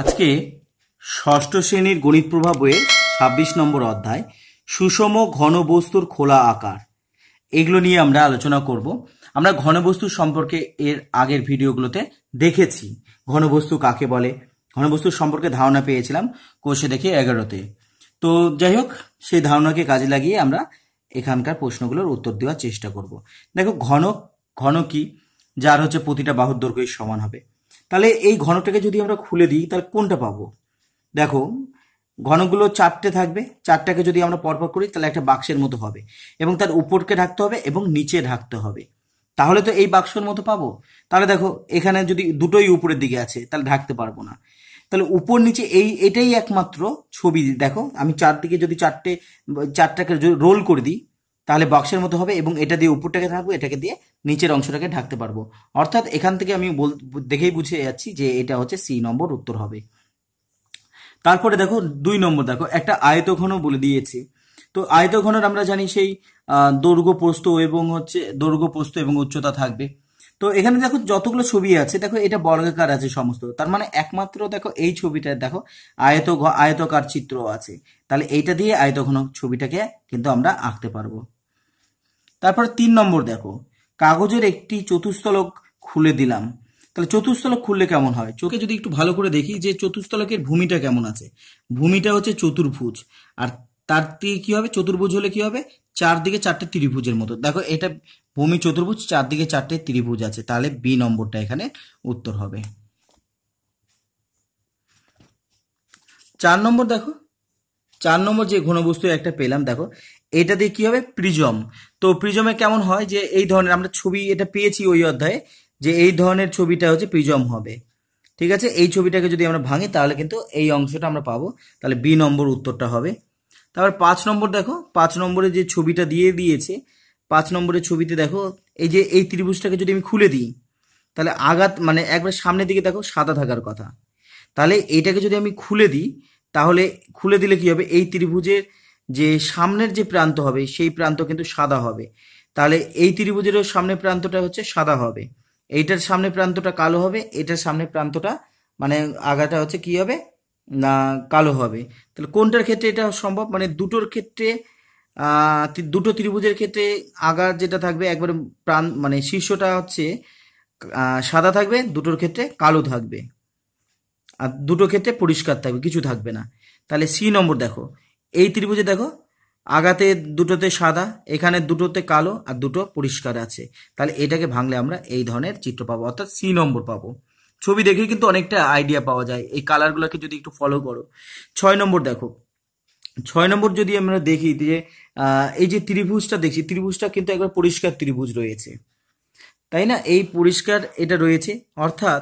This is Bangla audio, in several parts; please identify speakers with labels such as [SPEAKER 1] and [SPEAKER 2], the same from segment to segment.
[SPEAKER 1] আজকে ষষ্ঠ শ্রেণীর গণিত প্রভাব বইয়ের ছাব্বিশ নম্বর অধ্যায় সুষম ঘন বস্তুর খোলা আকার এগুলো নিয়ে আমরা আলোচনা করব আমরা ঘনবস্তু সম্পর্কে এর আগের ভিডিওগুলোতে দেখেছি ঘনবস্তু কাকে বলে ঘনবস্তু সম্পর্কে ধারণা পেয়েছিলাম কোষে দেখে এগারোতে তো যাই হোক সেই ধারণাকে কাজে লাগিয়ে আমরা এখানকার প্রশ্নগুলোর উত্তর দেওয়ার চেষ্টা করব দেখো ঘন ঘন কি যার হচ্ছে প্রতিটা বাহুর দৈর্ঘ্যই সমান হবে তাহলে এই ঘনকটাকে যদি আমরা খুলে দিই তাহলে কোনটা পাবো দেখো ঘনকগুলো চারটে থাকবে চারটাকে যদি আমরা পরপর করি তাহলে একটা বাক্সের মতো হবে এবং তার উপরকে ঢাকতে হবে এবং নিচে ঢাকতে হবে তাহলে তো এই বাক্সের মতো পাবো তাহলে দেখো এখানে যদি দুটোই উপরের দিকে আছে তাহলে ঢাকতে পারবো না তাহলে উপর নিচে এই এটাই একমাত্র ছবি দেখো আমি চারদিকে যদি চারটে চারটাকে রোল করে দিই তাহলে বক্সের মতো হবে এবং এটা দিয়ে উপরটাকে থাকবো এটাকে দিয়ে নিচের অংশটাকে ঢাকতে পারবো অর্থাৎ এখান থেকে আমি বল দেখেই বুঝে যাচ্ছি যে এটা হচ্ছে সি নম্বর উত্তর হবে তারপরে দেখো দুই নম্বর দেখো একটা আয়তঘন বলে দিয়েছে তো আয়তঘনের আমরা জানি সেই দৈর্ঘ্য প্রস্ত এবং হচ্ছে দৈর্ঘ্য প্রস্ত এবং উচ্চতা থাকবে তো এখানে দেখো যতগুলো ছবি আছে দেখো এটা বর্গাকার আছে সমস্ত তার মানে একমাত্র দেখো এই ছবিটা দেখো আয়ত আয়তকার চিত্র আছে তাহলে এইটা দিয়ে আয়তঘন ছবিটাকে কিন্তু আমরা আঁকতে পারবো তারপর তিন নম্বর দেখো কাগজের একটি চতুস্থলক খুলে দিলাম তাহলে চতুস্থলক খুললে কেমন হয় চোখে যদি একটু ভালো করে দেখি যে চতুস্থলকের ভূমিটা কেমন আছে ভূমিটা হচ্ছে চতুর্ভুজ আর তার থেকে কি হবে চতুর্ভুজ হলে কি হবে চারদিকে চারটে ত্রিভুজের মতো দেখো এটা ভূমি চতুর্ভুজ চারদিকে চারটে ত্রিভুজ আছে তাহলে বি নম্বরটা এখানে উত্তর হবে চার নম্বর দেখো চার নম্বর যে ঘনবস্তু একটা পেলাম দেখো এটা দিয়ে কী হবে প্রিজম তো প্রিজমে কেমন হয় যে এই ধরনের আমরা ছবি এটা পেয়েছি ওই অধ্যায়ে যে এই ধরনের ছবিটা হচ্ছে প্রিজম হবে ঠিক আছে এই ছবিটাকে যদি আমরা ভাঙি তাহলে কিন্তু এই অংশটা আমরা পাবো তাহলে বি নম্বর উত্তরটা হবে তারপর পাঁচ নম্বর দেখো পাঁচ নম্বরে যে ছবিটা দিয়ে দিয়েছে পাঁচ নম্বরের ছবিতে দেখো এই যে এই ত্রিভুজটাকে যদি আমি খুলে দিই তাহলে আঘাত মানে একবার সামনের দিকে দেখো সাদা থাকার কথা তাহলে এটাকে যদি আমি খুলে দিই তাহলে খুলে দিলে কি হবে এই ত্রিভুজের যে সামনের যে প্রান্ত হবে সেই প্রান্ত কিন্তু সাদা হবে তাহলে এই ত্রিভুজেরও সামনের প্রান্তটা হচ্ছে সাদা হবে এইটার সামনে প্রান্তটা কালো হবে এটার সামনে প্রান্তটা মানে আগাটা হচ্ছে কি হবে না কালো হবে তাহলে কোনটার ক্ষেত্রে এটা সম্ভব মানে দুটোর ক্ষেত্রে দুটো ত্রিভুজের ক্ষেত্রে আগার যেটা থাকবে একবারে প্রাণ মানে শীর্ষটা হচ্ছে সাদা থাকবে দুটোর ক্ষেত্রে কালো থাকবে আর দুটো ক্ষেত্রে পরিষ্কার থাকবে কিছু থাকবে না তাহলে সি নম্বর দেখো এই ত্রিভুজে দেখো আগাতে দুটোতে সাদা এখানে দুটোতে কালো আর দুটো পরিষ্কার আছে তাহলে এটাকে ভাঙলে আমরা এই ধরনের চিত্র পাবো অর্থাৎ সি নম্বর পাবো ছবি দেখে কিন্তু অনেকটা আইডিয়া পাওয়া যায় এই কালারগুলোকে যদি একটু ফলো করো ছয় নম্বর দেখো ছয় নম্বর যদি আমরা দেখি যে এই যে ত্রিভুজটা দেখছি ত্রিভুজটা কিন্তু একবার পরিষ্কার ত্রিভুজ রয়েছে তাই না এই পরিষ্কার এটা রয়েছে অর্থাৎ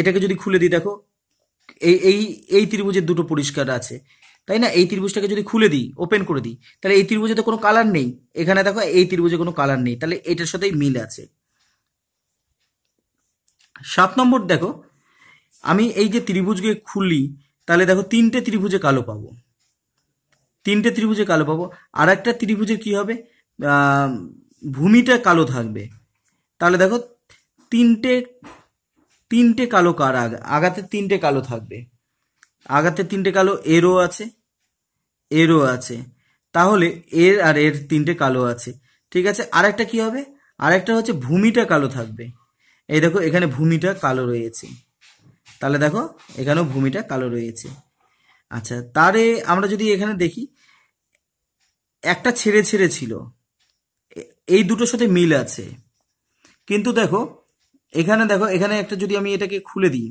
[SPEAKER 1] এটাকে যদি খুলে দিই দেখো এই এই এই ত্রিভুজের দুটো পরিষ্কার আছে তাই না এই ত্রিভুজটাকে যদি খুলে দিই ওপেন করে দিই তাহলে এই ত্রিভুজে তো কোনো কালার নেই এখানে দেখো এই ত্রিভুজে কোনো কালার নেই তাহলে এটার সাথেই মিল আছে সাত নম্বর দেখো আমি এই যে ত্রিভুজকে খুলি তাহলে দেখো তিনটে ত্রিভুজে কালো পাবো তিনটে ত্রিভুজে কালো পাবো আর একটা ত্রিভুজে কি হবে ভূমিটা কালো থাকবে তাহলে দেখো তিনটে তিনটে কালো কার আগা আগাতে তিনটে কালো থাকবে আগাতে তিনটে কালো এরও আছে এরও আছে তাহলে এর আর এর তিনটে কালো আছে ঠিক আছে আর একটা কি হবে আর একটা হচ্ছে ভূমিটা কালো থাকবে এই দেখো এখানে ভূমিটা কালো রয়েছে তাহলে দেখো এখানেও ভূমিটা কালো রয়েছে আচ্ছা তারে আমরা যদি এখানে দেখি একটা ছেড়ে ছেড়ে ছিল এই দুটোর সাথে মিল আছে কিন্তু দেখো এখানে দেখো এখানে একটা যদি আমি এটাকে খুলে দিই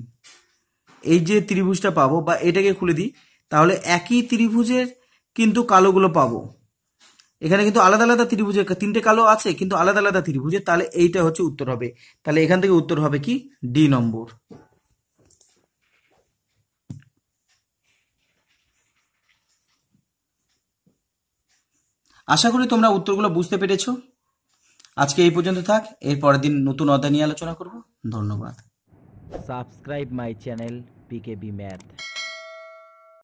[SPEAKER 1] এই যে ত্রিভুজটা পাবো বা এটাকে খুলে দিই তাহলে একই ত্রিভুজের কিন্তু কালোগুলো পাবো এখানে কিন্তু আলাদা আলাদা ত্রিভুজের তিনটে কালো আছে কিন্তু আলাদা আলাদা ত্রিভুজের তাহলে এইটা হচ্ছে উত্তর হবে তাহলে এখান থেকে উত্তর হবে কি ডি নম্বর আশা করি তোমরা উত্তরগুলো বুঝতে পেরেছ আজকে এই পর্যন্ত থাক এর পরের দিন নতুন অধ্যায় নিয়ে আলোচনা করব ধন্যবাদ subscribe my channel PKB math